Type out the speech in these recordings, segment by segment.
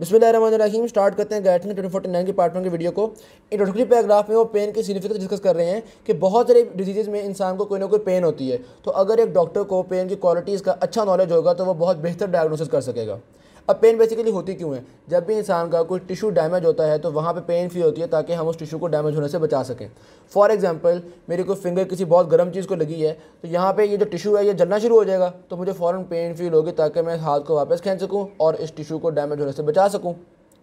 बिस्मिल्लाम start करते हैं Guyton twenty forty nine के पार्ट वन के वीडियो को इंट्रोडक्टरी पैराग्राफ में वो पेन के सिग्निफिकेंस डिस्कस कर रहे हैं कि बहुत सारे डिजीज़ में इंसान को कोई ना कोई पेन होती है तो अगर एक डॉक्टर को पेन की क्वालिटीज़ का अच्छा नॉलेज होगा तो वो बहुत बेहतर डायग्नोसिस कर सकेगा अब पेन बेसिकली होती क्यों है जब भी इंसान का कोई टिशू डैमेज होता है तो वहाँ पे पेन फील होती है ताकि हम उस टिशू को डैमेज होने से बचा सकें फॉर एग्जांपल मेरी कोई फिंगर किसी बहुत गर्म चीज़ को लगी है तो यहाँ पे ये जो टिशू है ये जलना शुरू हो जाएगा तो मुझे फ़ौर पेन फील होगी ताकि मैं हाथ को वापस खींच सकूँ और इस टिशू को डैमेज होने से बचा सकूँ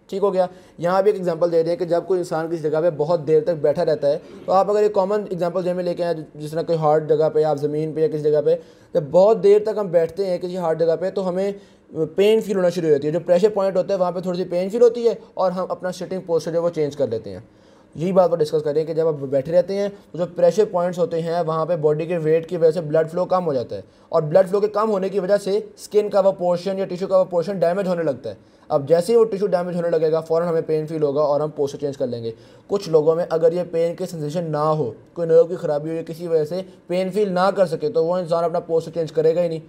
ठीक हो गया यहाँ भी एक एग्जांपल दे रहे हैं कि जब कोई इंसान किसी जगह पे बहुत देर तक बैठा रहता है तो आप अगर एक कॉमन एग्जांपल जो में लेके आए जिस तरह कोई हार्ड जगह पे आप ज़मीन पे या किसी जगह पे जब बहुत देर तक हम बैठते हैं किसी हार्ड जगह पे तो हमें पेन फील होना शुरू हो जाती है जो प्रेशर पॉइंट होता है वहाँ पर थोड़ी सी पेन फील होती है और हम अपना सिटिंग पोस्टर जो वो चेंज कर लेते हैं यही बात पर डिस्कस हैं कि जब आप बैठे रहते हैं तो जो प्रेशर पॉइंट्स होते हैं वहाँ पे बॉडी के वेट की वजह से ब्लड फ्लो कम हो जाता है और ब्लड फ्लो के कम होने की वजह से स्किन का वह पोर्शन या टिश्यू का वह पोर्शन डैमेज होने लगता है अब जैसे ही वो टिश्यू डैमेज होने लगेगा फ़ौर हमें पेन फील होगा और हम पोस्टर चेंज कर लेंगे कुछ लोगों में अगर ये पेन के सेंसेशन ना हो कोई नर्व की खराबी हो या किसी वजह से पेन फील ना कर सके तो वो इंसान अपना पोस्टर चेंज करेगा ही नहीं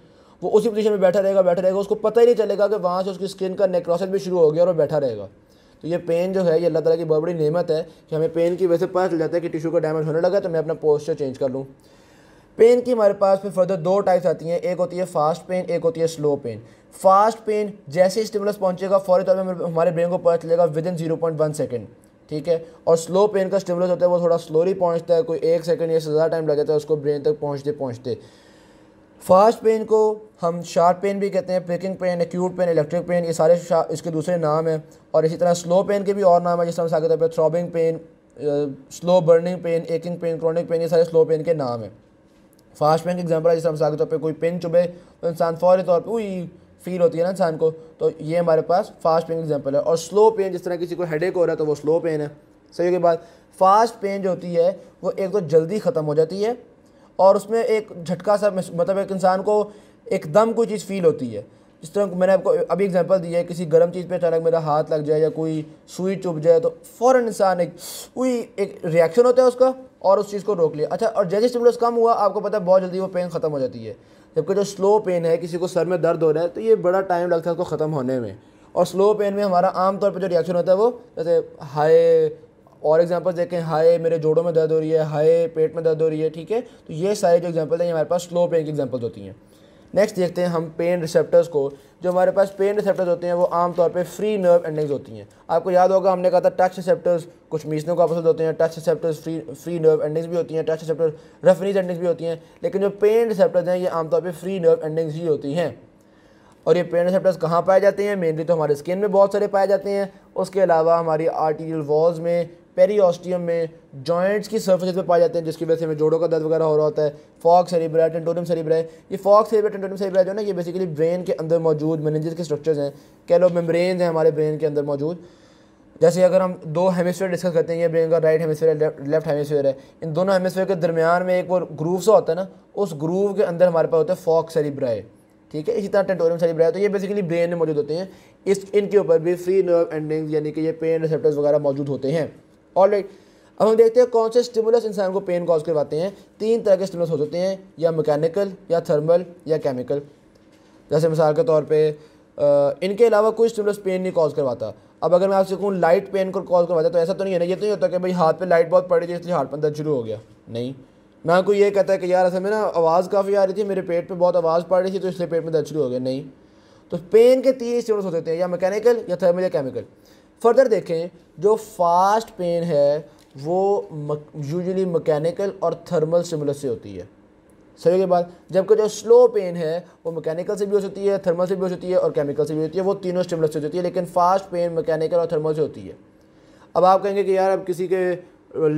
वो उसी पोजीशन में बैठा रहेगा बैठा रहेगा उसको पता ही नहीं चलेगा कि वहाँ से उसकी स्किन का नेक्रोसिस भी शुरू हो गया और बैठा रहेगा तो ये पेन जो है ये अल्लाह ताला की बहुत बड़ी नेमत है कि हमें पेन की वजह से पता चल जाता है कि टिशू का डैमेज होने लगा तो मैं अपना पोस्चर चेंज कर लूँ पेन की हमारे पास फिर फर्दर दो टाइप्स आती हैं एक होती है फास्ट पेन एक होती है स्लो पेन फास्ट पेन जैसे ही स्टिमुलस पहुंचेगा फौरी तौर पर हमारे ब्रेन को पता चलेगा within zero point one second ठीक है और स्लो पेन का स्टिमुलस होता है वो थोड़ा स्लोली पहुंचता है कोई एक सेकंड या से ज़्यादा टाइम लग जाता है उसको ब्रेन तक पहुंचते पहुंचते फास्ट पेन को हम शार्प पेन भी कहते हैं pricking pain acute pain electric pain ये सारे इसके दूसरे नाम हैं और इसी तरह स्लो पेन के भी और नाम है जिस तरह सागर पर throbbing pain slow burning pain aching pain chronic pain ये सारे स्लो पेन के नाम हैं फास्ट पेन के एग्जाम्पल है जिस तरह सागर तौर पर कोई पेन चुभे तो इंसान फौरी तौर पर वही फील होती है ना इंसान को तो ये हमारे पास फास्ट पेन एग्जाम्पल है और स्लो पेन जिस तरह किसी को हेडेक हो रहा है तो वो स्लो पेन है सही के बाद फास्ट पेन जो होती है वो एक तो जल्दी ख़त्म हो जाती है और उसमें एक झटका सा मतलब एक इंसान को एकदम कोई चीज़ फील होती है जिस तरह मैंने आपको अभी एग्जांपल दिया है किसी गर्म चीज़ पे अचानक मेरा हाथ लग जाए या कोई सुई चुभ जाए तो फ़ौर इंसान एक कोई एक रिएक्शन होता है उसका और उस चीज़ को रोक लिया अच्छा और जैसे स्टिमुलस कम हुआ आपको पता है बहुत जल्दी वो पेन ख़त्म हो जाती है जबकि जो स्लो पेन है किसी को सर में दर्द हो रहा है तो ये बड़ा टाइम लगता है उसको ख़त्म होने में और स्लो पेन में हमारा आमतौर पर जो रिएक्शन होता है वो जैसे हाई और एग्जाम्पल देखें हाय मेरे जोड़ों में दर्द हो रही है हाय पेट में दर्द हो रही है ठीक है तो ये सारे जो एग्जाम्पल हैं हमारे पास स्लो पेन की एग्जाम्पल्स होती हैं नेक्स्ट देखते हैं हम पेन रिसेप्टर्स को जो हमारे पास पेन रिसेप्टर्स होते हैं वो आमतौर पे फ्री नर्व एंडिंग्स होती हैं आपको याद होगा हमने कहा था टच रिसेप्टर्स कुछ मीसनों का पसंद होते हैं touch receptors free free nerve endings भी होती हैं टच रिसेप्टर्स रफनीज एंडिंग्स भी होती हैं लेकिन जो पेन रिसेप्टर्स हैं ये आमतौर पर फ्री नर्व एंडिंग्स ही होती हैं और ये पेन रिसेप्टर्स कहाँ पाए जाते हैं मेनली तो हमारे स्किन में बहुत सारे पाए जाते हैं उसके अलावा हमारी आर्टीरियल वॉल्स में पेरीऑस्टियम में जॉइंट्स की सर्फेस पर पाए जाते हैं जिसकी वजह से हमें जोड़ों का दर्द वगैरह हो रहा होता है फॉक सेरिब्रा टेंटोरियम सेरिब्रा ये फॉक सेरिब्रा टेंटोरियम सेरिब्रा जो है ना ये बेसिकली ब्रेन के अंदर मौजूद मैनेजर के स्ट्रक्चर्स हैं कह लो मेम्ब्रेन हैं हमारे ब्रेन के अंदर मौजूद जैसे अगर हम दो हेमिसफेयर डिस्कस करते हैं ये ब्रेन का राइट हेमिसफेयर है लेफ्ट हेमिसफेयर है इन दोनों हेमिसफेयर के दरमियान में एक वो ग्रूव सा होता है ना उस ग्रूव के अंदर हमारे पास होता है फॉक सेरिब्राए ठीक है इसी तरह टेंटोरियम सेरिब्राए तो ये बेसिकली ब्रेन में मौजूद होते हैं इस इनके ऊपर भी फ्री नर्व एंडिंग्स यानी कि ये पेन रिसेप्टर्स वगैरह मौजूद होते हैं ऑल राइट अब हम देखते हैं कौन से स्टिमुलस इंसान को पेन कॉज करवाते हैं तीन तरह के स्टिमुलस हो सकते हैं या मैकेनिकल या थर्मल या केमिकल जैसे मिसाल के तौर पर इनके अलावा कोई स्टिमुलस पेन नहीं कॉज करवाता अब अगर मैं आपसे कहूँ लाइट पेन को कॉज करवाता तो ऐसा तो नहीं है ना ये तो नहीं होता कि भाई हाथ पे लाइट बहुत पड़ी थी इसलिए हाथ पर दर्द शुरू हो गया नहीं ना कोई ये कहता है कि यार असल में ना आवाज़ काफ़ी आ रही थी मेरे पेट पे बहुत आवाज़ पड़ रही थी तो इसलिए पेट में दर्द शुरू हो गया नहीं तो पेन के तीन स्टिमुलस हो सकते हैं या मैकेनिकल या थर्मल या केमिकल फर्दर देखें जो फास्ट पेन है वो यूजली मकैनिकल और थर्मल स्टिमुलस से होती है सही के बाद जबकि जो स्लो पेन है वो मैकेनिकल से भी हो सकती है थर्मल से भी हो सकती है और केमिकल से भी होती है वो तीनों स्टिमुलस से होती है लेकिन फास्ट पेन मैकेनिकल और थर्मल से होती है अब आप कहेंगे कि यार अब किसी के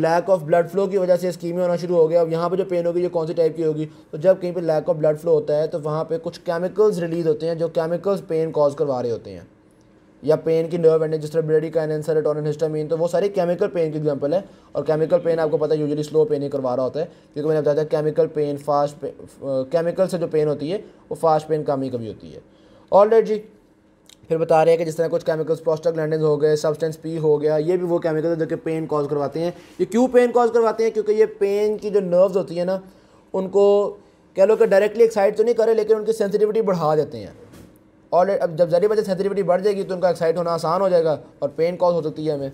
लैक ऑफ ब्लड फ्लो की वजह से स्कीमी होना शुरू हो गया अब यहाँ पर जो पेन होगी ये कौन सी टाइप की होगी तो जब कहीं पर लैक ऑफ ब्लड फ्लो होता है तो वहाँ पर कुछ केमिकल्स रिलीज होते हैं जो केमिकल्स पेन कॉज करवा रहे होते हैं या पेन की नर्व एंड जिस तरह ब्रेडी का एनसर है टॉन हिस्टामिन तो वो सारी केमिकल पेन की एग्जांपल है और केमिकल पेन आपको पता है यूजली स्लो पेन ही करवा रहा होता है क्योंकि मैंने बताया था केमिकल पेन फास्ट केमिकल से जो पेन होती है वो फास्ट पेन कम ही कभी होती है ऑल जी फिर बता रहे हैं कि जिस तरह कुछ केमिकल्स प्रोस्टाग्लैंडिन हो गए सब्सटेंस पी हो गया ये भी वो केमिकल जो कि पेन कॉज करवाते हैं ये क्यों पेन कॉज करवाते हैं क्योंकि ये पेन की जो नर्व्स होती है ना उनको कह लो कि डायरेक्टली एक्साइट तो नहीं करें लेकिन उनकी सेंसिटिविटी बढ़ा देते हैं और अब जब ज़रिए वजह सेंसिटिविटी बढ़ जाएगी तो उनका एक्साइट होना आसान हो जाएगा और पेन कॉज हो सकती है हमें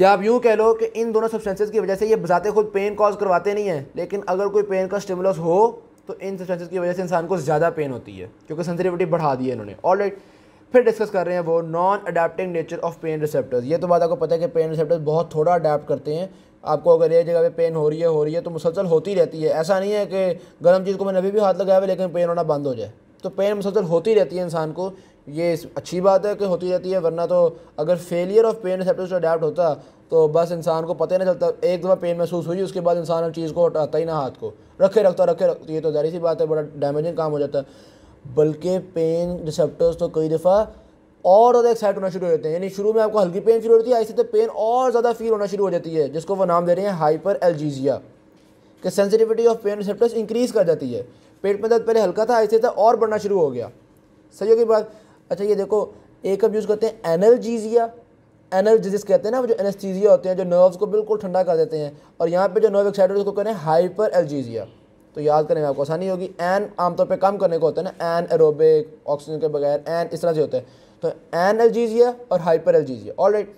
या आप यूँ कह लो कि इन दोनों सब्सटेंसेज की वजह से ये बजाते खुद पेन कॉज करवाते नहीं हैं लेकिन अगर कोई पेन का स्टिमुलस हो तो इन सब्सटेंसेज की वजह से इंसान को ज़्यादा पेन होती है क्योंकि सेंसिटिविटी बढ़ा दी है इन्होंने और फिर डिस्कस कर रहे हैं वो non adapting nature of pain receptors ये तो बात आपको पता है कि पेन रिसेप्टर्स बहुत थोड़ा अडेप्ट करते हैं आपको अगर ये जगह पे पेन हो रही है हो रही है तो मुसलसल होती रहती है ऐसा नहीं है कि गर्म चीज़ को मैंने अभी भी हाथ लगाया है लेकिन पेन होना बंद हो जाए तो पेन मुसलसल होती रहती है इंसान को ये अच्छी बात है कि होती रहती है वरना तो अगर failure of pain receptors to adapt होता तो बस इंसान को पता ही नहीं चलता एक दफ़ा पेन महसूस हुई उसके बाद इंसान हर चीज़ को हटाता ही ना हाथ को रखे रखता रखे रखती है तो जहरी सी बात है बड़ा डैमेजिंग काम हो जाता है बल्कि पेन रिसेप्टर्स तो कई दफ़ा और ज़्यादा एक्साइट होना शुरू हो जाते हैं यानी शुरू में आपको हल्की पेन फील होती है ऐसे तो पेन और ज़्यादा फील होना शुरू हो जाती है जिसको वो नाम दे रहे हैं हाइपर एलजीजिया कि sensitivity of pain receptors increase कर जाती है पेट में दर्द पहले हल्का था ऐसे था और बढ़ना शुरू हो गया सही की बात अच्छा ये देखो एक अब यूज़ करते हैं एनर्जीजिया एनर्जिस कहते हैं ना जो एनस्थीजिया होते हैं जो नर्व्स को बिल्कुल ठंडा कर देते हैं और यहाँ पे जो नर्व एक्साइटेड उसको कह रहे हैं हाइपर एलजीजिया तो याद करने में आपको आसानी होगी एन आमतौर पे काम करने को होता है ना एन एरोबिक ऑक्सीजन के बगैर एन इस तरह से होते हैं तो एन एलजीजिया और हाइपर एलजीजिया ऑल राइट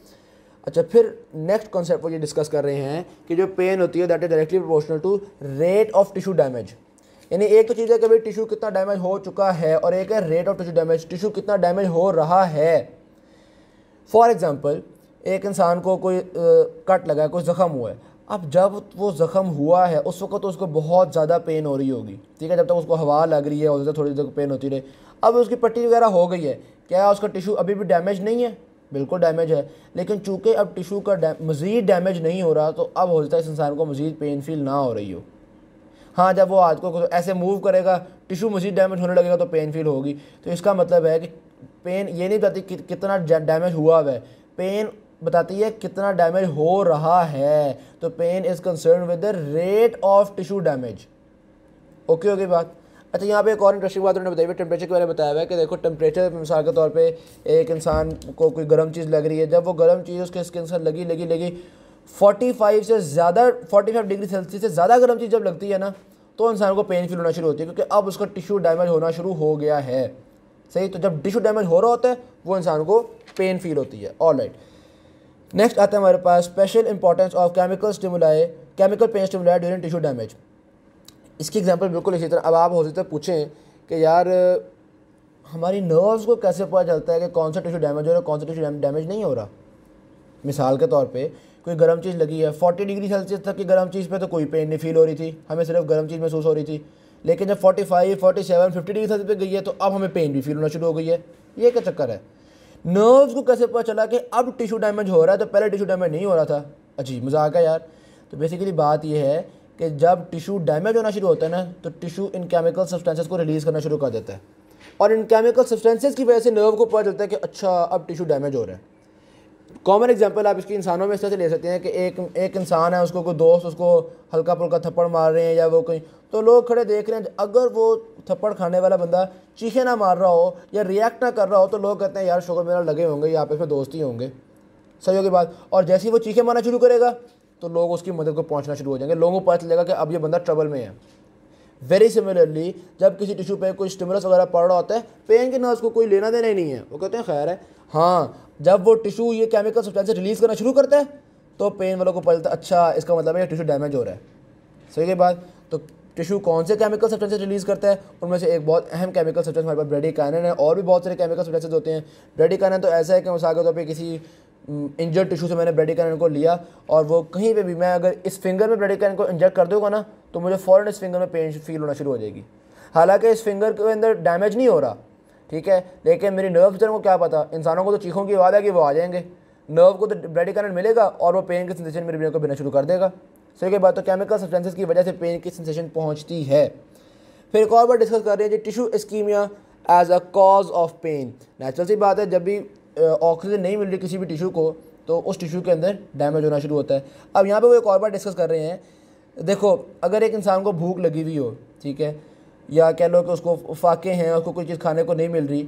अच्छा फिर नेक्स्ट कॉन्सेप्ट को ये डिस्कस कर रहे हैं कि जो पेन होती है that is directly proportional to rate of tissue damage यानी एक तो चीज़ है कि भाई टिश्यू कितना डैमेज हो चुका है और एक है rate of tissue damage tissue कितना डैमेज हो रहा है फॉर एग्ज़ाम्पल एक इंसान को कोई कट लगा है कोई ज़ख़म हुआ है अब जब वो जख्म हुआ है उस वक्त तो उसको बहुत ज़्यादा पेन हो रही होगी ठीक है जब तक तो उसको हवा लग रही है और थोड़ी देर पेन होती रही अब उसकी पट्टी वगैरह हो गई है क्या उसका टिशू अभी भी डैमेज नहीं है बिल्कुल डैमेज है लेकिन चूँकि अब टिशू का मज़ीद डैमेज नहीं हो रहा तो अब हो जाता है इस इंसान को मज़ीद पेन फील ना हो रही हो हाँ जब वो आज को ऐसे मूव करेगा टिशू मजीद डैमेज होने लगेगा तो पेन फील होगी तो इसका मतलब है कि पेन ये नहीं बताती कि, कितना डैमेज हुआ है पेन बताती है कितना डैमेज हो रहा है तो pain is concern with the rate of tissue damage okay okay बात अच्छा यहाँ पे एक और इंटरेस्टिंग बात उन्होंने बताई हुई टेम्परेचर के बारे में बताया हुआ है कि देखो टेम्परेचर मिसाल के तौर पे एक इंसान को कोई गर्म चीज़ लग रही है जब वो गर्म चीज़ उसके स्किन से लगी लगी लगी 45 से ज़्यादा 45 डिग्री सेल्सियस से ज़्यादा गर्म चीज़ जब लगती है ना तो इंसान को पेन फील होना शुरू होती है क्योंकि अब उसका टिश्यू डैमेज होना शुरू हो गया है सही तो जब टिश्यू डैमेज हो रहा होता है वो इंसान को पेन फील होती है ऑल राइट नेक्स्ट आता है हमारे पास special importance of chemical stimuli chemical pain stimuli during tissue damage इसकी एग्जाम्पल बिल्कुल इसी तरह अब आप हो सकते पूछें कि यार हमारी नर्व्स को कैसे पता चलता है कि कौन सा टिश्यू डैमेज हो रहा है कौन सा टिश्यू डैमेज नहीं हो रहा मिसाल के तौर पर कोई गर्म चीज़ लगी है फोर्टी डिग्री सेल्सियस तक की गर्म चीज़ पे तो कोई पेन नहीं फील हो रही थी हमें सिर्फ गर्म चीज़ महसूस हो रही थी लेकिन जब forty five forty seven fifty degree Celsius पे गई है तो अब हमें पेन भी फील होना शुरू हो गई है ये क्या चक्कर है नर्व्स को कैसे पता चला कि अब टिशू डैमेज हो रहा है तो पहले टिशू डैमेज नहीं हो रहा था अजीब मजाक है यार तो बेसिकली बात यह है कि जब टिशू डैमेज होना शुरू होता है ना तो टिशू इन केमिकल सब्सटेंसेस को रिलीज़ करना शुरू कर देता है और इन केमिकल सब्सटेंसेस की वजह से नर्व को पता चलता है कि अच्छा अब टिशू डैमेज हो रहा है कॉमन एग्जांपल आप इसकी इंसानों में इस तरह से ले सकते हैं कि एक एक इंसान है उसको कोई दोस्त उसको हल्का पुल्का थप्पड़ मार रहे हैं या वो कहीं तो लोग खड़े देख रहे हैं अगर वो थप्पड़ खाने वाला बंदा चीखे ना मार रहा हो या रिएक्ट ना कर रहा हो तो लोग कहते हैं यार शुगर मेरा लगे होंगे या आपस में दोस्ती ही होंगे सही होगी बात और जैसे ही वो चीखे मारना शुरू करेगा तो लोग उसकी मदद को पहुँचना शुरू हो जाएंगे लोगों को पता चलेगा कि अब ये बंदा ट्रबल में है वेरी सिमिलरली जब किसी टिशू पर कोई स्टिमुलस वगैरह पड़ रहा होता है पेन के ना उसको कोई लेना देना ही नहीं है वो कहते हैं खैर है हाँ जब वो टिशू ये केमिकल सब्सटेंस रिलीज़ करना शुरू करता है तो पेन वालों को पता अच्छा इसका मतलब है ये टिशू डैमेज हो रहा है सही के बाद तो टिशू कौन से केमिकल सब्सटेंस रिलीज़ करता है उनमें से एक बहुत अहम केमिकल सब्सटेंस हमारे पास कैनन है और भी बहुत सारे केमिकल सब्सटेंस होते हैं कैनन तो ऐसा है कि मिसाल के तौर पर किसी इंजर्ड टिशू से मैंने कैनन को लिया और वो कहीं पर भी मैं अगर इस फिंगर में कैनन को इंजेक्ट कर दूंगा ना तो मुझे फ़ौरन इस फिंगर में पेन फील होना शुरू हो जाएगी हालांकि इस फिंगर के अंदर डैमेज नहीं हो रहा ठीक है लेकिन मेरी नर्व हैं को क्या पता इंसानों को तो चीखों की आवाज़ है कि वो आ जाएंगे नर्व को तो ब्लडी करंट मिलेगा और वो पेन की सेंसेशन मेरे ब्रेन को बिना शुरू कर देगा सही के बाद तो केमिकल सब्सटेंसेस की वजह से पेन की सेंसेशन पहुंचती है फिर एक और बार डिस्कस कर रहे हैं जी tissue ischemia as a cause of pain natural सी बात है जब भी ऑक्सीजन नहीं मिल रही किसी भी टिशू को तो उस टिशू के अंदर डैमेज होना शुरू होता है अब यहाँ पर वो एक और बार डिस्कस कर रहे हैं देखो अगर एक इंसान को भूख लगी हुई हो ठीक है या कह लो कि उसको फाके हैं उसको कोई चीज़ खाने को नहीं मिल रही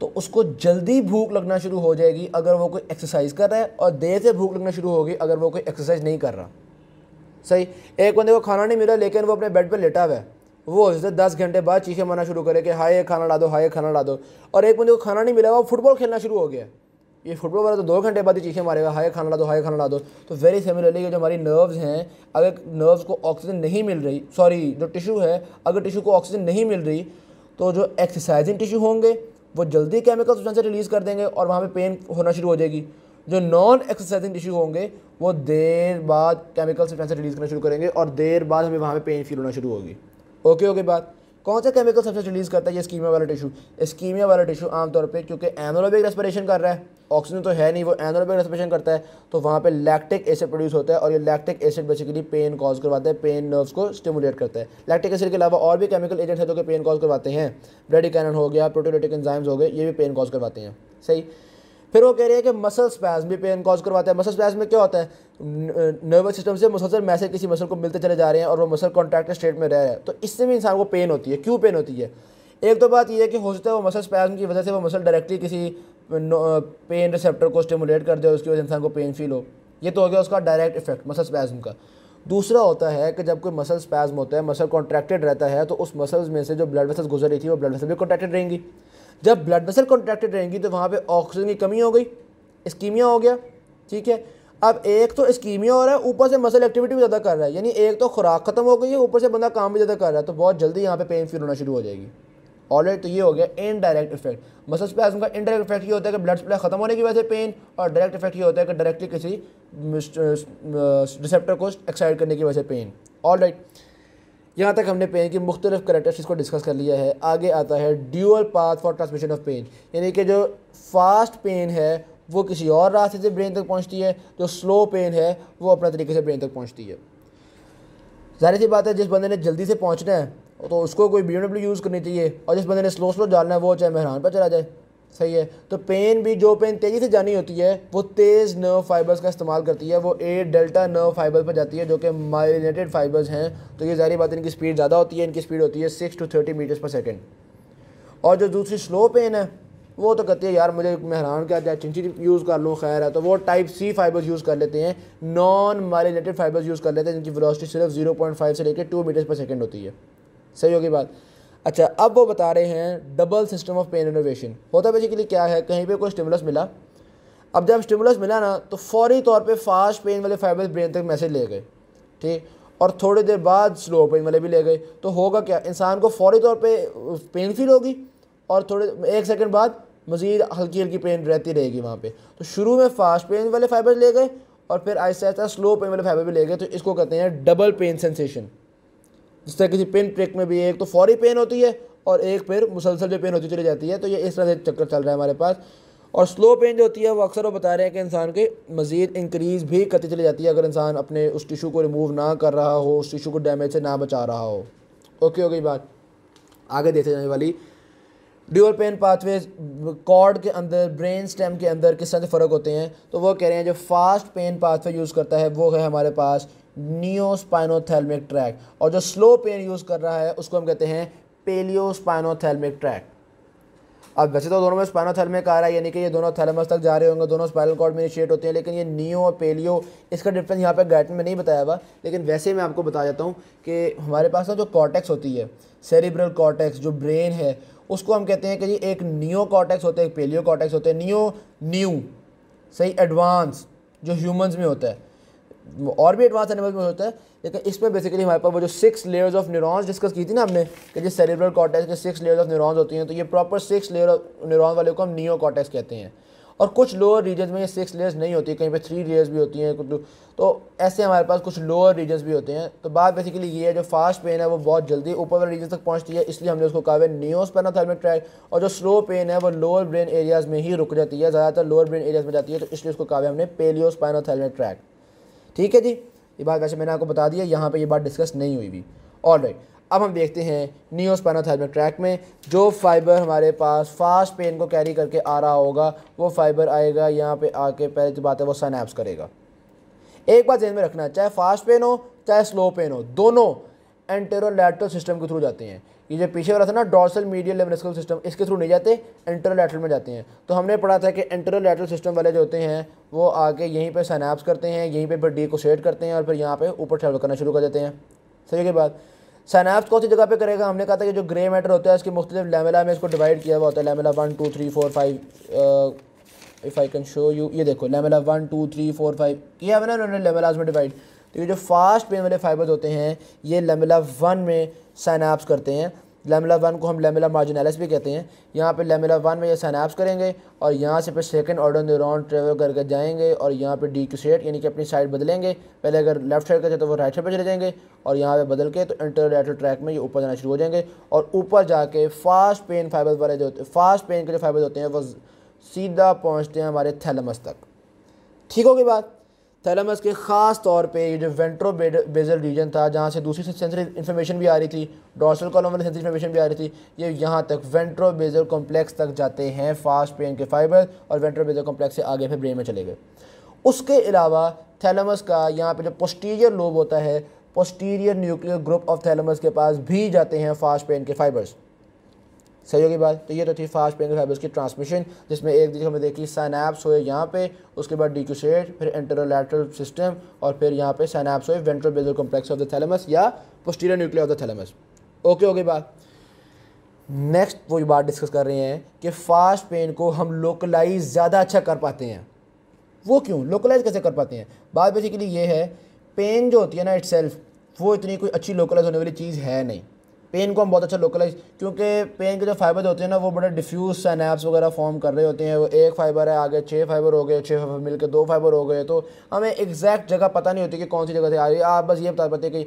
तो उसको जल्दी भूख लगना शुरू हो जाएगी अगर वो कोई एक्सरसाइज कर रहा है और देर से भूख लगना शुरू होगी अगर वो कोई एक्सरसाइज नहीं कर रहा सही एक बंदे को खाना नहीं मिला लेकिन वो अपने बेड पर लेटा हुआ है वो उससे दस घंटे बाद चीखे मारना शुरू करे कि हाय खाना ला दो हाय खाना ला दो और एक बंदे को खाना नहीं मिला वो फुटबॉल खेलना शुरू हो गया ये फुटबॉल वाला तो दो घंटे बाद ही चीखे मारेगा हाय खाना ला दो हाय खाना ला दो तो वेरी सिमिलरली जो हमारी नर्व्स हैं अगर नर्व्स को ऑक्सीजन नहीं मिल रही सॉरी जो टिशू है अगर टिशू को ऑक्सीजन नहीं मिल रही तो जो एक्सरसाइजिंग टिशू होंगे वो जल्दी केमिकल से रिलीज़ कर देंगे और वहाँ पर पेन होना शुरू हो जाएगी जो नॉन एक्सरसाइजिंग टिशू होंगे वो देर बाद केमिकल से रिलीज़ करना शुरू करेंगे और देर बाद हमें वहाँ पर पेन फील होना शुरू होगी ओके ओके बात कौन सा केमिकल सबसे रिलीज़ करता है ये स्कीमिया वाला टिशू स्कीमिया वाला टिशू आमतौर पर क्योंकि एनोलोबिक रेस्परेशन कर रहा है ऑक्सीजन तो है नहीं वो एनोलोबिक रेस्परेशन करता है तो वहाँ पे लैक्टिक एसिड प्रोड्यूस होता है और ये lactic acid basically pain cause करवाता है पेन नर्व्स को स्टिमुलेट करता है लैक्टिक एसिड के अलावा और भी केमिकल एजेंट हैं जो कि पेन कॉज करवाते हैं ब्रेडिकैन हो गया प्रोटोलेटिक एंजाइम्स हो गए ये भी पेन कॉज करवाते हैं सही फिर वो कह रही है कि मसल स्पैज भी पेन कॉज करवाता है मसल स्पैज में क्या होता है नर्वस सिस्टम से मुसलसल मैसेज किसी मसल को मिलते चले जा रहे हैं और वो मसल कॉन्ट्रैक्ट स्टेट में रह रहे हैं तो इससे भी इंसान को पेन होती है क्यों पेन होती है एक तो बात यह है कि हो सकता है वो मसल स्पैज की वजह से वो मसल डायरेक्टली किसी पेन uh, रिसेप्टर uh, को स्टिमुलेट कर दे उसकी वजह से इंसान को पेन फील हो ये तो हो गया उसका डायरेक्ट इफेक्ट मसल स्पैज्म का दूसरा होता है कि जब कोई मसल स्पैज्म होता है मसल कॉन्ट्रैक्टेड रहता है तो उस मसल्स में से जो ब्लड वेसल्स गुजर रही थी वो ब्लड वेसल भी कॉन्ट्रैक्टेड रहेंगी जब ब्लड वेसल कॉन्ट्रैक्टेड रहेंगी तो वहाँ पर ऑक्सीजन की कमी हो गई स्कीमिया हो गया ठीक है अब एक तो स्कीमिया हो रहा है ऊपर से मसल एक्टिविटी भी ज़्यादा कर रहा है यानी एक तो खुराक खत्म हो गई है ऊपर से बंदा काम भी ज़्यादा कर रहा है तो बहुत जल्दी यहाँ पे पेन फील होना शुरू हो जाएगी ऑलरेडी तो ये हो गया इनडायरेक्ट इफेक्ट मसल स्पैज्म का इनडायरेक्ट इफेक्ट ये होता है कि ब्लड सप्लाई खत्म होने की वजह से पेन और डायरेक्ट इफेक्ट ये होता है कि डायरेक्टली किसी रिसेप्टर uh, uh, को एक्साइड करने की वजह से पेन ऑल राइट यहाँ तक हमने पेन की मुख्तलिफ करेक्टर्स को डिस्कस कर लिया है आगे आता है dual path for transmission of pain यानी कि जो फास्ट पेन है वो किसी और रास्ते से ब्रेन तक पहुँचती है जो स्लो पेन है वो अपना तरीके से ब्रेन तक पहुँचती है जाहिर सी बात है जिस बंदे ने जल्दी से पहुँचना है तो उसको कोई बी यूज़ करनी चाहिए और जिस बंदे ने स्लो स्लो डालना है वो चाहे मेहरान पर चला जाए सही है तो पेन भी जो पेन तेज़ी से जानी होती है वो तेज़ नर्व फाइबर्स का इस्तेमाल करती है वो ए डेल्टा नर्व फाइबर पर जाती है जो कि माइलिनेटेड फाइबर्स हैं तो ये जारी बात इनकी स्पीड ज़्यादा होती है इनकी स्पीड होती है सिक्स टू थर्टी मीटर्स पर सेकेंड और जो दूसरी स्लो पेन है वो तो कहती है यार मुझे मैं हैरान क्या जाए चिंची यूज़ कर लूँ खैर है तो वो टाइप सी फाइबर्स यूज़ कर लेते हैं नॉन माइलिनेटेड फाइबर्स यूज़ कर लेते हैं जिनकी वेलोसिटी सिर्फ जीरो पॉइंट फाइव से लेकर टू मीटर्स पर सेकेंड होती है सही होगी बात अच्छा अब वो बता रहे हैं double system of pain innervation होता बेसिकली क्या है कहीं पे कोई स्टिमुलस मिला अब जब स्टिमुलस मिला ना तो फौरी तौर पे फास्ट पेन वाले फाइबर ब्रेन तक मैसेज ले गए ठीक और थोड़ी देर बाद स्लो पेन वाले भी ले गए तो होगा क्या इंसान को फौरी तौर पर पेन फील होगी और थोड़े एक सेकेंड बाद मज़ीद हल्की हल्की पेन रहती रहेगी वहाँ पर तो शुरू में फास्ट पेन वाले फाइबर ले गए और फिर आहिस्ता आहिस्ता स्लो पेन वाले फाइबर भी ले गए तो इसको कहते हैं डबल पेन सेंसेशन जिस तरह किसी पेन ट्रेक में भी एक तो फौरी पेन होती है और एक फिर मुसलसल जो पेन होती चली जाती है तो ये इस तरह से चक्कर चल रहा है हमारे पास और स्लो पेन जो होती है वो अक्सर वो बता रहे हैं कि इंसान के मज़ीद इंक्रीज़ भी करती चली जाती है अगर इंसान अपने उस टिशू को रिमूव ना कर रहा हो उस टिशू को डैमेज से ना बचा रहा हो ओके ओके बात आगे देखे जाने वाली ड्यूअल पेन पाथवे कॉर्ड के अंदर ब्रेन स्टेम के अंदर किस तरह से फ़र्क होते हैं तो वो कह रहे हैं जो फास्ट पेन पाथवे यूज़ करता है वो है हमारे पास नियोस्पाइनोथेलमिक ट्रैक और जो स्लो पेन यूज़ कर रहा है उसको हम कहते हैं पेलियोस्पाइनोथेलमिक ट्रैक अब वैसे तो दोनों में स्पाइनोथेलमिक आ रहा है यानी कि ये दोनों थैलमस तक जा रहे होंगे दोनों स्पाइनल कॉर्ड में इनिशिएट होते हैं लेकिन ये नियो और पेलियो इसका डिफरेंस यहाँ पर गैटन में नहीं बताया हुआ लेकिन वैसे मैं आपको बता देता हूँ कि हमारे पास ना जो कॉटेक्स होती है सेरिब्रल कॉटेक्स जो ब्रेन है उसको हम कहते हैं कि जी एक नियो कॉटेक्स होते हैं एक पेलियो कॉटेक्स होते हैं नियो न्यू सही एडवांस जो ह्यूमंस में होता है और भी एडवांस एनिमल्स में होता है लेकिन इसमें बेसिकली हमारे पास वो जो six layers of neurons discuss की थी ना हमने कि जो सेरेब्रल कॉटेक्स के सिक्स लेयर्स ऑफ न्यूरॉन्स होती हैं तो ये proper six layer of neuron वाले को हम नियो कॉटेक्स कहते हैं और कुछ लोअर रीजन में ये सिक्स लेयर्स नहीं होती कहीं पर थ्री लेयर्स भी होती हैं कुछ तो ऐसे हमारे पास कुछ लोअर रीजन भी होते हैं तो बात बेसिकली ये है जो फास्ट पेन है वो बहुत जल्दी ऊपर वाले रीजन तक पहुँचती है इसलिए हमने उसको कहा नियोस पैनाथर्मिक ट्रैक और जो स्लो पेन है वो लोअर ब्रेन एरियाज़ में ही रुक जाती है ज़्यादातर लोअर ब्रेन एरियाज़ में जाती है तो इसलिए उसको कहा हमने पेलियोस पैनाथर्मिक ट्रैक ठीक है जी ये बात वैसे मैंने आपको बता दिया यहाँ पर ये बात डिस्कस नहीं हुई भी ऑल राइट अब हम देखते हैं न्यूस्पानोथर्मिक ट्रैक में जो फाइबर हमारे पास फास्ट पेन को कैरी करके आ रहा होगा वो फाइबर आएगा यहाँ पे आके पहले जो बात है वो सनैप्स करेगा एक बात जेन में रखना चाहे फास्ट पेन हो चाहे स्लो पेन हो दोनों एंटेरोलैटरल सिस्टम के थ्रू जाते हैं ये जो पीछे वाला था ना डॉर्सल मीडियल लेमनेस्कल सिस्टम इसके थ्रू नहीं जाते इंटरलैटरल में जाते हैं तो हमने पढ़ा था कि लेटरल सिस्टम वाले जो होते हैं वो आके यहीं पर सैनाप्स करते हैं यहीं पर डी को सेट करते हैं और फिर यहाँ पर ऊपर ट्रैवल करना शुरू कर देते हैं सही के बाद सैनाप्स कौन सी जगह पर करेगा हमने कहा था कि जो ग्रे मैटर होता है इसके मुख्तलि लेमेला में इसको डिवाइड किया हुआ होता है lamella one two three four five if I can show you ये देखो lamella one two three four five किया है ना उन्होंने लेमेलाज में डिवाइड तो ये जो फास्ट पेन वाले फाइबर्स होते हैं ये लेमिला वन में साइनाप्स करते हैं लेमिला वन को हम लेमिला मार्जिनलिस भी कहते हैं यहाँ पे लेमिला वन में ये साइनाप्स करेंगे और यहाँ से फिर सेकंड ऑर्डर न्यूरॉन ट्रेवल करके जाएंगे और यहाँ पे डिक्यूसेट यानी कि अपनी साइड बदलेंगे पहले अगर लेफ्ट साइड करते तो वो राइट साइड पर चले जाएंगे और यहाँ पे बदल के तो इंटरलेटर ट्रैक में ये ऊपर जाना शुरू हो जाएंगे और ऊपर जाके फास्ट पेन फाइबर वाले जो होते फास्ट पेन के जो फाइबर्स होते हैं वो सीधा पहुँचते हैं हमारे थैलमस तक ठीक होगी बात थैलमस के ख़ास तौर पे ये जो वेंट्रो बेजल रीजन था जहाँ से दूसरी सेंसरी इन्फॉर्मेशन भी आ रही थी डॉसल कॉलम वाली सेंसरी इन्फॉर्मेशन भी आ रही थी ये यहाँ तक वेंट्रो बेजल कॉम्प्लेक्स तक जाते हैं फास्ट पेन के फाइबर और वेंट्रो बेजल कॉम्प्लेक्स से आगे फिर ब्रेन में चले गए उसके अलावा थैलमस का यहाँ पर जो पोस्टीरियर लोब होता है posterior nuclear group of thalamus के पास भी जाते हैं फास्ट पेन के फाइबर्स सही होगी बात तो ये तो थी फास्ट पेंग फाइबर्स की ट्रांसमिशन जिसमें एक दिन हमें देखी सैनैप्स हुए यहाँ पे उसके बाद डिक्यूसेट फिर इंटरलैटरल सिस्टम और फिर यहाँ पे सैनैप्स हुए ventrobasal complex of the thalamus या posterior nuclear of the thalamus okay okay बात नेक्स्ट वो बात डिस्कस कर रहे हैं कि फास्ट पेन को हम लोकलाइज ज़्यादा अच्छा कर पाते हैं वो क्यों लोकलाइज कैसे कर पाते हैं बात बेसिकली ये है पेन जो होती है ना इट वो इतनी कोई अच्छी लोकलाइज होने वाली चीज़ है नहीं पेन को हम बहुत अच्छा लोकलाइज क्योंकि पेन के जो फाइबर होते हैं ना वो बड़े डिफ्यूज सैनैप्स वगैरह फॉर्म कर रहे होते हैं वो एक फाइबर है आगे छः फाइबर हो गए छः फाइबर मिलकर दो फाइबर हो गए तो हमें एग्जैक्ट जगह पता नहीं होती कि कौन सी जगह से आ रही है आप बस ये बता पाते कि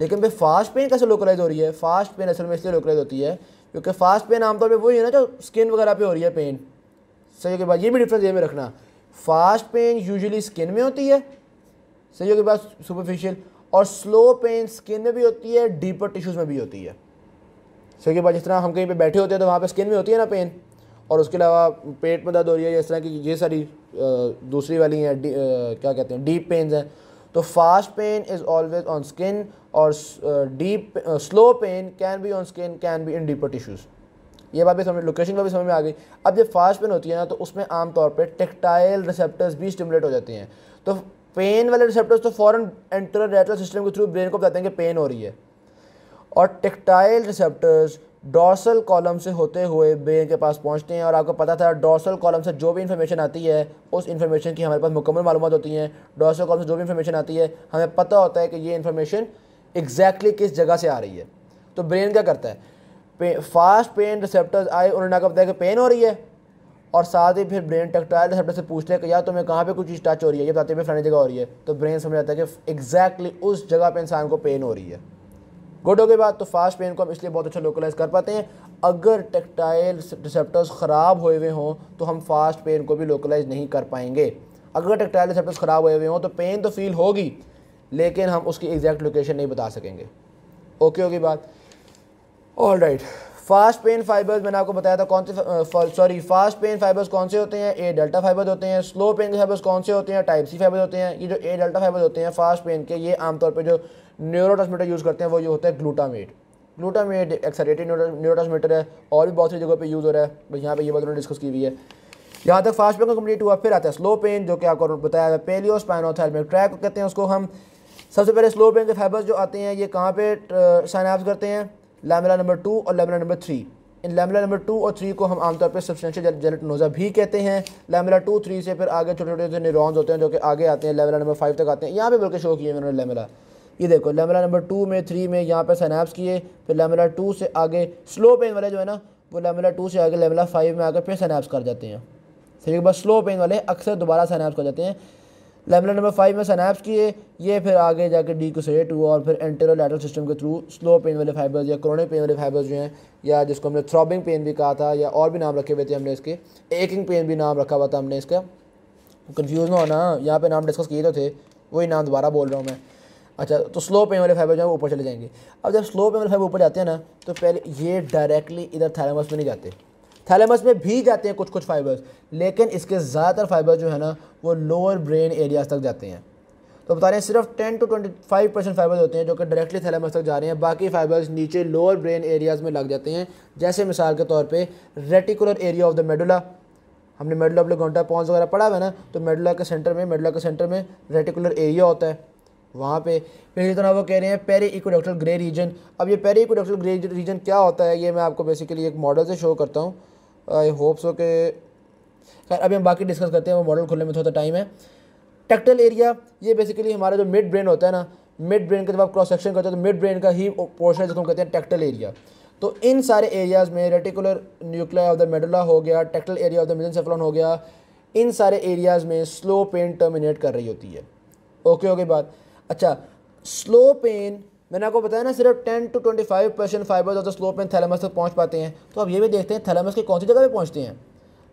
लेकिन भाई फास्ट पेन कैसे लोकलाइज हो रही है फास्ट पेन असल में इसलिए लोकलाइज होती है क्योंकि फास्ट पेन आमतौर पर वही है ना जो स्किन वगैरह पे हो रही है पेन सही के बाद ये भी डिफरेंस ये में रखना फास्ट पेन यूजली स्किन में होती है सही के बाद सुपरफिशियल और स्लो पेन स्किन में भी होती है डीपर टिश्यूज़ में भी होती है क्योंकि भाई जिस तरह हम कहीं पे बैठे होते हैं तो वहाँ पे स्किन में होती है ना पेन और उसके अलावा पेट में दर्द हो रही है जिस तरह की ये सारी दूसरी वाली हैं क्या कहते हैं डीप पेन्स हैं तो fast pain is always on skin और deep slow pain can be on skin can be in deeper tissues ये बात भी समझ लोकेशन का भी समझ में आ गई अब जब फास्ट पेन होती है ना तो उसमें आमतौर पर टेक्टाइल रिसेप्टर्स भी स्टिमुलेट हो जाती हैं तो पेन वाले रिसेप्टर्स तो एंटर रेटल सिस्टम के थ्रू ब्रेन को बताते हैं कि पेन हो रही है और टेक्टाइल रिसेप्टर्स डॉर्सल कॉलम से होते हुए ब्रेन के पास पहुंचते हैं और आपको पता था डॉसल कॉलम से जो भी इन्फॉर्मेशन आती है उस इन्फॉर्मेशन की हमारे पास मुकम्मल मालूम होती हैं डॉसल कॉलम से जो भी इन्फॉर्मेशन आती है हमें पता होता है कि ये इन्फॉर्मेशन एग्जैक्टली exactly किस जगह से आ रही है तो ब्रेन क्या करता है पे, फास्ट पेन रिसेप्टर्स आए उन्होंने आपको बताया कि पेन हो रही है और साथ ही फिर ब्रेन टेक्टाइल रिसेप्टर से पूछते हैं कि यार तुम्हें कहाँ पर कुछ चीज़ टच हो रही है ये बताते हुए फलानी जगह हो रही है तो ब्रेन समझ जाता है कि एग्जैक्टली exactly उस जगह पर इंसान को पेन हो रही है गोडों के बाद तो फास्ट पेन को हम इसलिए बहुत अच्छा लोकलाइज कर पाते हैं अगर टेक्टाइल रिसेप्टर्स ख़राब हुए हुए हों तो हम फास्ट पेन को भी लोकलाइज नहीं कर पाएंगे अगर टेक्टाइल रिसेप्टर्स ख़राब हुए हुए हों तो पेन तो फील होगी लेकिन हम उसकी एग्जैक्ट लोकेशन नहीं बता सकेंगे ओके होगी बात all right fast pain fibres मैंने आपको बताया था कौन से सॉरी फास्ट पेन फाइबर्स कौन से होते हैं ए डेल्टा फाइबर्स होते हैं स्लो पेन के फाइबर्स कौन से होते हैं टाइप सी फाइबर्स होते हैं ये जो ए डेल्टा फाइबर्स होते हैं फास्ट पेन के ये आमतौर पर जो न्यूरो यूज़ करते हैं वो ये होता है ग्लूटामेट ग्लूटामेट एक सरेटिव न्यूरोट्रांसमीटर है और भी बहुत सी जगहों पर यूज़ हो रहा है बस यहाँ पर ये बात उन्होंने डिस्कस की हुई है यहाँ तक फास्ट पेन का कम्प्लीट हुआ फिर आता है स्लो पेन जो कि आपको बताया था पेलियो स्पाइनोथैलमिक ट्रैक कहते हैं उसको हम सबसे पहले स्लो पेन के फाइबर्स जो आते हैं ये कहाँ पे साइनाप्स करते हैं लैमिला नंबर टू और lamina number three in lamina number two और थ्री को हम आमतौर पर सब्सटेंशियल जेलेटिनोजा भी कहते हैं लैमिला टू थ्री से फिर आगे छोटे छोटे न्यूरॉन्स होते हैं जो कि आगे आते हैं लेमला नंबर फाइव तक आते हैं यहाँ पे बल्कि शो किए उन्होंने लैमिला ये देखो लेमला नंबर टू में थ्री में यहाँ पर सनेप्स किए फिर लेमला टू से आगे स्लो पेन वाले जो है ना वो लेमला टू से आगे लेमला फाइव में आकर फिर सैनैप्स कर जाते हैं फिर एक बार स्लो पेन वाले अक्सर दोबारा सैनैप्स कर जाते हैं लेमला नंबर फाइव में सनेप्स किए ये फिर आगे जाकर डी कोसेट हुआ और फिर एंटेरो लेटर सिस्टम के थ्रू स्लो पेन वाले फाइबर्स या क्रोनिक पेन वाले फाइबर्स जो हैं या जिसको हमने थ्रॉबिंग पेन भी कहा था या और भी नाम रखे हुए थे हमने इसके एकिंग पेन भी नाम रखा हुआ था हमने इसका कन्फ्यूज़ ना होना यहाँ पे नाम डिस्कस किए तो थे वही नाम दोबारा बोल रहा हूँ मैं अच्छा तो स्लो पेन वाले फाइबर जो है वो ऊपर चले जाएंगे अब जब स्लो पेन वाले फाइबर ऊपर जाते हैं ना तो पहले ये डायरेक्टली इधर थैलेमस में नहीं जाते थैलेमस में भी जाते हैं कुछ कुछ फाइबर्स लेकिन इसके ज़्यादातर फाइबर जो है ना वो लोअर ब्रेन एरियाज तक जाते हैं तो बता रहे हैं सिर्फ 10 टू 25 परसेंट फाइबर्स होते हैं जो कि डायरेक्टली थैलेमस तक जा रहे हैं बाकी फाइबर्स नीचे लोअर ब्रेन एरियाज़ में लग जाते हैं जैसे मिसाल के तौर पर reticular area of the medulla हमने मेडुला प्लेगोंटा पॉन्स वगैरह पढ़ा हुआ है ना तो मेडुला के सेंटर में मेडुला के सेंटर में रेटिकुलर एरिया होता है वहाँ पे फिर तरह वो कह रहे हैं पेरी इकोडक्टल ग्रे रीजन अब ये पेरी इकोडक्टल ग्रे रीजन क्या होता है ये मैं आपको बेसिकली एक मॉडल से शो करता हूँ आई होप सो के खैर अभी हम बाकी डिस्कस करते हैं वो मॉडल खुलने में थोड़ा टाइम है टेक्टल एरिया ये बेसिकली हमारा जो मिड ब्रेन होता है ना मिड ब्रेन का जब आप क्रॉस सेक्शन करते हो तो मिड ब्रेन का ही पोर्शन जिसको हम कहते हैं टेक्टल एरिया तो इन सारे एरियाज़ में reticular nuclei of the medulla हो गया टेक्टल एरिया ऑफ द मिजन हो गया इन सारे एरियाज़ में स्लो पेन टर्मिनेट कर रही होती है ओके ओके बात अच्छा स्लो पेन मैंने आपको बताया ना सिर्फ 10 to 25 percent fibre of the slow pain thalamus तक पहुंच पाते हैं तो अब ये भी देखते हैं थैलेमस के कौन सी जगह पे पहुंचते हैं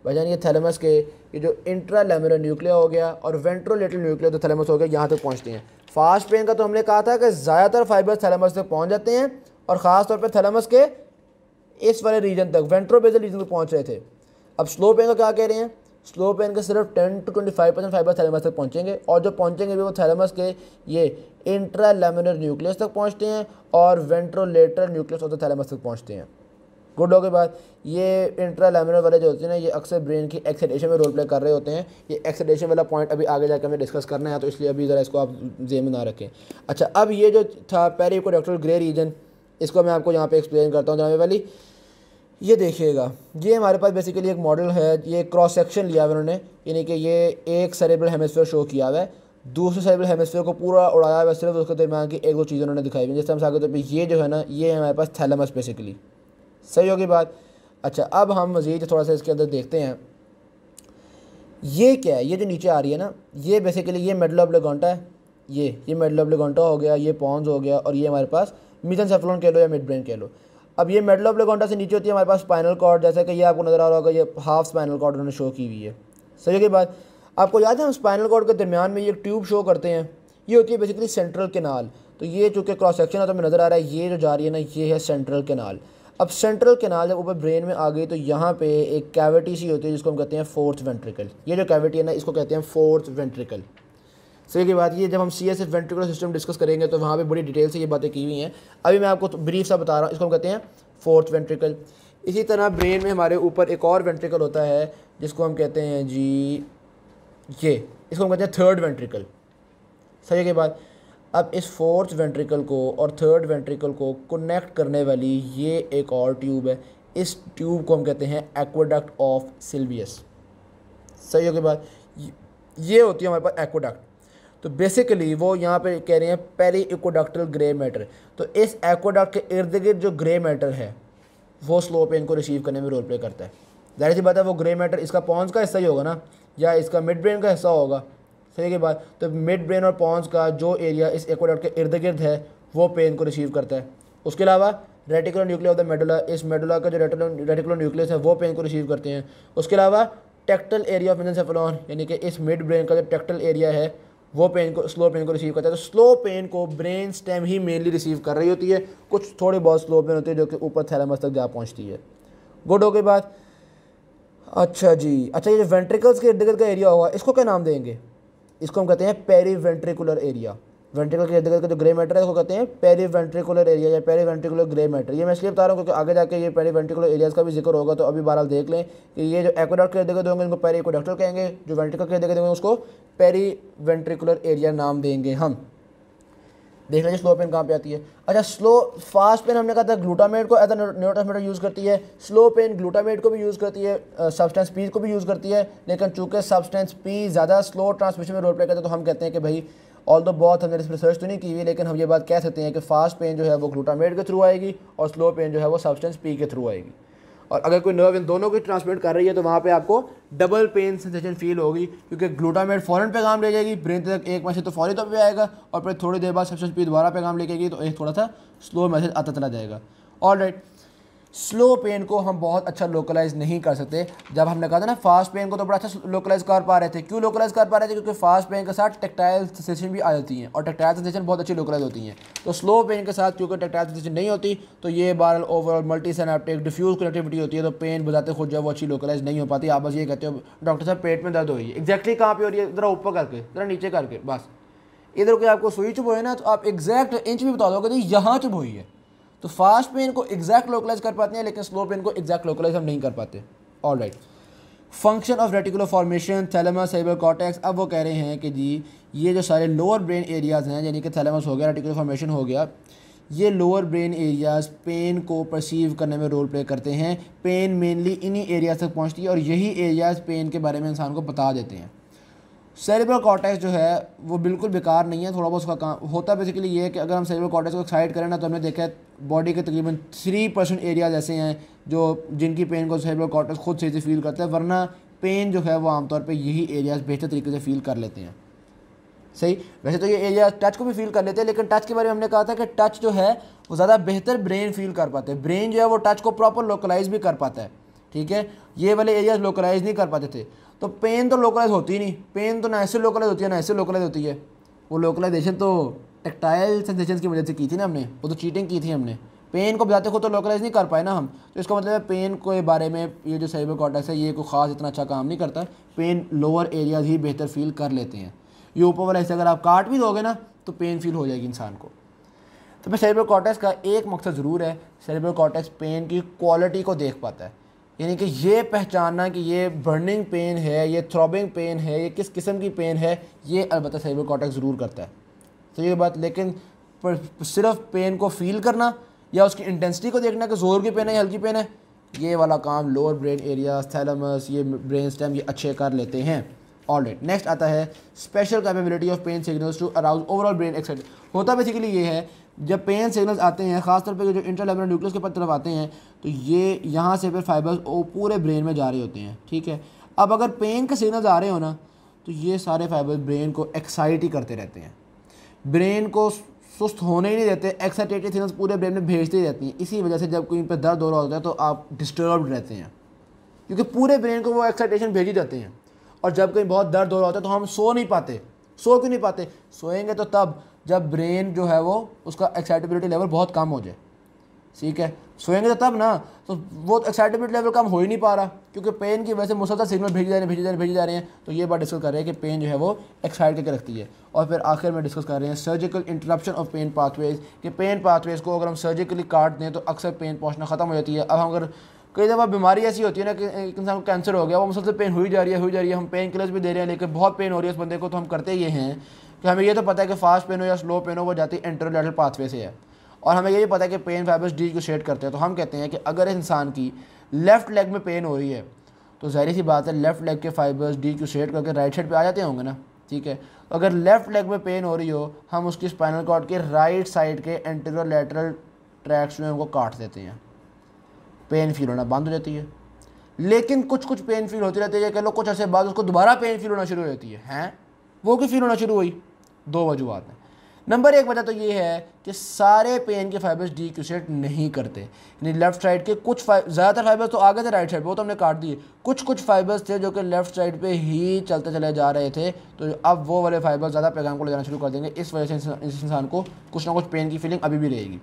भाईजान ये थैलेमस के ये जो इंट्रा लेमिनर न्यूक्लिया हो गया और वेंट्रोलेटल न्यूक्लिया जो थैलेमस हो गया यहाँ तक पहुँचते हैं फास्ट पेन का तो हमने कहा था कि ज़्यादातर फाइबर थैलेमस तक पहुँच जाते हैं और ख़ास तौर पर थैलेमस के इस वाले रीजन तक वेंट्रोबेजल रीजन तक पहुँच रहे थे अब स्लो पेन का क्या कह रहे हैं स्लो पेन के सिर्फ ten to twenty five percent fibre thalamus तक पहुंचेंगे और जो पहुंचेंगे भी वो थैलेमस के ये इंट्रा लेमिनर न्यूक्लियस तक पहुंचते हैं और वेंट्रोलेटर न्यूक्लियस होते थैलेमस तक पहुंचते हैं गुडो के बाद ये इंट्रा लेमिनर वाले जो होते हैं ना ये अक्सर ब्रेन की एक्सीडेशन में रोल प्ले कर रहे होते हैं ये एक्सीडेशन वाला पॉइंट अभी आगे जाकर हमें डिस्कस करना है तो इसलिए अभी ज़रा इसको आप जेम ना रखें अच्छा अब ये जो था पेरी डॉक्टर ग्रे रीजन इसको मैं आपको यहाँ पर एक्सप्लेन करता हूँ जनाबे वाली ये देखिएगा ये हमारे पास बेसिकली एक मॉडल है ये क्रॉस सेक्शन लिया हुआ उन्होंने यानी कि ये एक सरेबल हेमस्फेयर शो किया हुआ है दूसरे सरेबल हेमस्फेयर को पूरा उड़ाया हुआ सिर्फ उसके दरमियान की एक दो चीज़ उन्होंने दिखाई हुई जैसे हम सागर तौर पर ये जो है ना ये है हमारे पास थैलमस बेसिकली सही होगी बात अच्छा अब हम मज़ीद थोड़ा सा इसके अंदर देखते हैं ये क्या है ये जो नीचे आ रही है ना ये बेसिकली ये मेडल ऑफ लेगोंटा है ये ये मेडल ऑफ लेगोंटा हो गया ये पॉन्स हो गया और ये हमारे पास मिथन सेफलोन कह लो या मिड ब्रेन कह लो अब ये मेडल ऑफ लेकोंटा से नीचे होती है हमारे पास स्पाइनल कॉर्ड जैसे कि ये आपको नज़र आ रहा होगा ये हाफ स्पाइनल कॉर्ड उन्होंने शो की हुई है सही होगी बात आपको याद है हम स्पाइनल कॉर्ड के दरमियान में ये ट्यूब शो करते हैं ये होती है बेसिकली सेंट्रल केनाल तो ये चूँकि क्रॉस सेक्शन है तो हमें नज़र आ रहा है ये जो जा रही है ना ये है सेंट्रल केनाल अब सेंट्रल केनाल जब ऊपर ब्रेन में आ गई तो यहाँ पर एक कैविटी सी होती है जिसको हम कहते हैं फोर्थ वेंट्रिकल ये जो कैविटी है ना इसको कहते हैं फोर्थ वेंट्रिकल सही के बाद ये जब हम C S F ventricular system discuss करेंगे तो वहाँ पे बड़ी डिटेल से ये बातें की हुई हैं अभी मैं आपको तो ब्रीफ सा बता रहा हूँ इसको हम कहते हैं फोर्थ वेंट्रिकल इसी तरह ब्रेन में हमारे ऊपर एक और वेंट्रिकल होता है जिसको हम कहते हैं जी ये इसको हम कहते हैं थर्ड वेंट्रिकल सही के बाद अब इस फोर्थ वेंट्रिकल को और थर्ड वेंट्रिकल को कनेक्ट करने वाली ये एक और ट्यूब है इस ट्यूब को हम कहते हैं एक्वाडक्ट ऑफ सिल्वियस सही हो के बाद ये होती है हमारे पास एक्वाडक्ट तो बेसिकली वो यहाँ पे कह रहे हैं पेरी इकोडक्टल ग्रे मैटर तो इस एक्वाडक्ट के इर्द गिर्द जो ग्रे मैटर है वो स्लो पेन को रिसीव करने में रोल प्ले करता है जाहिर सी बात है वो ग्रे मैटर इसका पॉन्स का हिस्सा ही होगा ना या इसका मिड ब्रेन का हिस्सा होगा सही की बात तो मिड ब्रेन और पॉन्स का जो एरिया इस एक्वाडक्ट के इर्द गिर्द है वो पेन को रिसीव करता है उसके अलावा reticular nuclear of the medulla इस मेडुला का जो रेटिकुलर न्यूक्लियस है वो पेन को रिसीव करते हैं उसके अलावा टेक्टल एरिया ऑफ मेजेंसेफलॉन यानी कि इस मिड ब्रेन का जो टेक्टल एरिया है वो पेन को स्लो पेन को रिसीव करता है तो स्लो पेन को ब्रेन स्टेम ही मेनली रिसीव कर रही होती है कुछ थोड़ी बहुत स्लो पेन होती है जो कि ऊपर थैलामस तक जा पहुंचती है गुड हो गई बात अच्छा जी अच्छा ये जो वेंट्रिकल्स के इर्द गिर्द का एरिया होगा इसको क्या नाम देंगे इसको हम कहते हैं पेरी वेंट्रिकुलर एरिया वेंट्रिकल के अंदर जो ग्रे मैटर है उसको कहते हैं पेरी वेंट्रिकुलर एरिया या पेरी वेंट्रिकुलर ग्रे मैटर ये मैं इसलिए बता रहा हूँ क्योंकि आगे जाके ये पेरी वेंट्रिकुलर एरियाज का भी जिक्र होगा तो अभी बहरहाल देख लें कि ये जो एक्वाडक्ट के अंदर होंगे उनको पेरी एक्वाडक्टर कहेंगे जो वेंट्रिकल के अंदर होंगे उसको पेरी वेंट्रिकुलर एरिया नाम देंगे हम देख लीजिए स्लो पेन कहाँ पे आती है अच्छा स्लो फास्ट पेन हमने कहा था ग्लूटामेट को एज अ न्यूट्रांसमीटर यूज़ करती है स्लो पेन ग्लूटामेट को भी यूज़ करती है सब्सटेंस पी को भी यूज़ करती है लेकिन चूंकि सब्सटेंस पी ज़्यादा स्लो ट्रांसमिशन में रोल प्ले करता है तो हम कहते हैं कि भाई ऑल दो बहुत हमने इसमें रिसर्च तो नहीं की हुई लेकिन हम ये बात कह सकते हैं कि फास्ट पेन जो है वो ग्लूटामेट के थ्रू आएगी और स्लो पेन जो है वो सब्सटेंस पी के थ्रू आएगी और अगर कोई नर्व इन दोनों की ट्रांसमिट कर रही है तो वहाँ पे आपको डबल पेन सेंसेशन फील होगी क्योंकि ग्लूटामेट फ़ौरन पैगाम ले जाएगी ब्रेन तक एक मैसेज तो फौरी तौर पर आएगा और फिर थोड़ी देर बाद सब्सटेंस पी दोबारा पैगाम ले तो एक थोड़ा सा स्लो मैसेज आता चला जाएगा ऑल राइट स्लो पेन को हम बहुत अच्छा लोकलाइज नहीं कर सकते जब हमने कहा था ना फास्ट पेन को तो बड़ा अच्छा लोकलाइज कर पा रहे थे क्यों लोकलाइज कर पा रहे थे क्योंकि फास्ट पेन के साथ टेक्टाइल सेंसेशन भी आ जाती हैं और टेक्टाइल सेंसेशन बहुत अच्छी लोकलाइज होती हैं तो स्लो पेन के साथ क्योंकि टेक्टाइल सेंसेशन नहीं होती तो ये बारल overall multisynaptic diffuse connectivity होती है तो पेन बुझाते खुद जो वो अच्छी लोकलाइज नहीं हो पाती आप बस ये कहते हो डॉक्टर साहब पेट में दर्द हो रही है एग्जैक्टली कहाँ पर हो रही है ज़रा ऊपर करके ज़रा नीचे करके बस इधर कोई आपको सुई चुप हुई ना तो आप एग्जैक्ट इंच भी बता दोगे तो यहाँ चुप हुई है तो फास्ट में इनको एग्जैक्ट लोकलाइज कर पाते हैं लेकिन स्लो पे इनको एग्जैक्ट लोकलाइज हम नहीं कर पाते all right function of reticular formation thalamus साइबर कॉटेक्स अब वो कह रहे हैं कि जी ये जो सारे लोअर ब्रेन एरियाज़ हैं यानी कि थैलेमस हो गया रेटिकुलर फॉर्मेशन हो गया ये लोअर ब्रेन एरियाज़ पेन को परसीव करने में रोल प्ले करते हैं पेन मेनली इन्हीं एरियाज तक पहुँचती है और यही एरियाज़ पेन के बारे में इंसान को बता देते हैं सेरेब्रल कॉर्टेक्स जो है वो बिल्कुल बेकार नहीं है थोड़ा बहुत उसका काम होता है बेसिकली ये है कि अगर हम सेरेब्रल कॉर्टेक्स को एक्साइड करें ना तो हमने देखा है बॉडी के तकरीबन थ्री परसेंट एरियाज ऐसे हैं जो जिनकी पेन को सेरेब्रल कॉर्टेक्स खुद सही से फील करता है वरना पेन जो है वो आमतौर पर यही एरियाज बेहतर तरीके से फील कर लेते हैं सही वैसे तो ये एरिया टच को भी फील कर लेते हैं लेकिन टच के बारे में हमने कहा था कि टच जो है वो ज़्यादा बेहतर ब्रेन फील कर पाते हैं ब्रेन जो है वो टच को प्रॉपर लोकलाइज भी कर पाता है ठीक है ये वाले एरियाज लोकलाइज नहीं कर पाते थे तो पेन तो लोकलाइज होती नहीं पेन तो ना ऐसे लोकलाइज होती है ना ऐसे लोकलाइज होती है वो लोकलाइजेशन तो टेक्टाइल सेंसेशन की वजह से की थी ना हमने वो तो चीटिंग की थी हमने पेन को बताते खुद तो लोकलाइज नहीं कर पाए ना हम तो इसका मतलब है पेन के बारे में ये जो साइबर कॉटेक्स है ये कोई ख़ास इतना अच्छा काम नहीं करता पेन लोअर एरियाज ही बेहतर फील कर लेते हैं ये ऊपर वाला ऐसे अगर आप काट भी दोगे ना तो पेन फील हो जाएगी इंसान को तो फिर सेरेब्रल कॉटेक्स का एक मकसद ज़रूर है सेरेब्रल कॉटेक्स पेन की क्वालिटी को देख पाता है यानी कि ये पहचानना कि ये बर्निंग पेन है ये थ्रॉबिंग पेन है ये किस किस्म की पेन है ये अलबत्त साइबर कॉटेक्स ज़रूर करता है तो ये बात लेकिन पर सिर्फ पेन को फील करना या उसकी इंटेंसिटी को देखना कि ज़ोर की पेन है या हल्की पेन है ये वाला काम लोअर ब्रेन एरिया थैलमस ये ब्रेन स्टेम ये अच्छे कर लेते हैं ऑल राइट नेक्स्ट आता है special capability of pain signals to arouse overall brain excite होता बेसिकली ये है जब पेन सिग्नल्स आते हैं खासतौर पर जो इंटरलेबुलर न्यूक्लियस के तरफ आते हैं तो ये यहाँ से फिर फाइबर्स वो पूरे ब्रेन में जा रहे होते हैं ठीक है अब अगर पेन के सिग्नल्स आ रहे हो ना तो ये सारे फाइबर ब्रेन को एक्साइट ही करते रहते हैं ब्रेन को सुस्त होने ही नहीं देते एक्साइटेटेड सिग्नल्स पूरे ब्रेन में भेजते ही रहती हैं इसी वजह से जब कोई पर दर्द हो रहा होता है तो आप डिस्टर्ब रहते हैं क्योंकि पूरे ब्रेन को वो एक्साइटेशन भेज ही जाते हैं और जब कहीं बहुत दर्द हो रहा होता है तो हम सो नहीं पाते सो क्यों नहीं पाते सोएंगे तो तब जब ब्रेन जो है वो उसका एक्साइटेबिलिटी लेवल बहुत कम हो जाए ठीक है सोएंगे तो तब ना तो वो एक्साइटेबिलिटी लेवल कम हो ही नहीं पा रहा क्योंकि पेन की वजह से मुसलसल सिग्नल भेजे जा रहे हैं भेजे जा रहे हैं भेजे जा रहे हैं तो ये बात डिस्कस कर रहे हैं कि पेन जो है वो एक्साइट करके रखती है और फिर आखिर में डिस्कस कर रहे हैं surgical interruption of pain pathways कि पेन पाथवेज को अगर हम सर्जिकली काट दें तो अक्सर पेन पहुँचना ख़त्म हो जाती है अब अगर कई दफ़ा बीमारी ऐसी होती है ना कि इंसान को कैंसर हो गया वो मुसलसल पेन हुई जा रही है हुई जा रही है हम पेन किलर्स भी दे रहे हैं लेकिन बहुत पेन हो रही है उस बंदे को तो हम करते ये हैं कि तो हमें ये तो पता है कि फास्ट पेन हो या स्लो पेन हो वो जाती है इंटरलेटल पाथवे से है और हमें ये भी पता है कि pain fibres decussate करते हैं तो हम कहते हैं कि अगर इंसान की लेफ़्ट लेग में पेन हो रही है तो ज़ाहिर सी बात है लेफ़्ट लेग के फाइबर्स डी को शेड करके राइट साइड पर आ जाते होंगे ना ठीक है तो अगर लेफ़्ट लेग में पेन हो रही हो हम उसकी स्पाइनल कॉर्ड के राइट साइड के एंटेरियर लेटरल ट्रैक्स में उनको काट देते हैं पेन फील होना बंद हो जाती है लेकिन कुछ कुछ पेन फील होती रहती है कह लो कुछ ऐसे बाद उसको दोबारा पेन फील होना शुरू हो जाती है हैं वो क्यों फील होना शुरू हुई दो वजूहत हैं नंबर एक वजह तो ये है कि सारे पेन के फाइबर्स डिक्यूसेट नहीं करते यानी लेफ़्ट साइड के कुछ ज़्यादातर फाइबर्स तो आगे थे राइट साइड वो तो हमने काट दिए कुछ कुछ फाइबर्स थे जो कि लेफ़्ट साइड पे ही चलते चले जा रहे थे तो अब वो वाले फाइबर्स ज़्यादा पैगाम को ले जाना शुरू कर देंगे इस वजह से इस इंसान को कुछ ना कुछ पेन की फीलिंग अभी भी रहेगी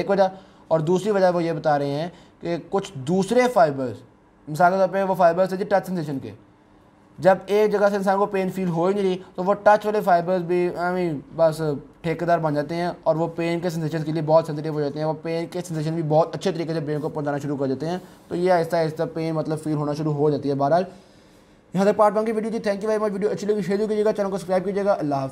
एक वजह और दूसरी वजह वो ये बता रहे हैं कि कुछ दूसरे फाइबर्स मिसाल के तौर पर वो फाइबर्स थे जी टच सेंसेशन के जब एक जगह से इंसान को पेन फील हो ही नहीं रही तो वो टच वाले फाइबर्स भी आई मीन बस ठेकेदार बन जाते हैं और वो पेन के सेंसेशन के लिए बहुत सेंसिटिव हो जाते हैं वो पेन के सेंसेशन भी बहुत अच्छे तरीके से ब्रेन को पहुंचाना शुरू कर देते हैं तो ये आहिस्ता आहिस्ता पेन मतलब फील होना शुरू हो जाती है बहरहाल यहाँ तक पार्ट वन की वीडियो थी thank you very much video अच्छी लगी शेयर कीजिएगा चैनल को सब्सक्राइब कीजिएगा अल्लाह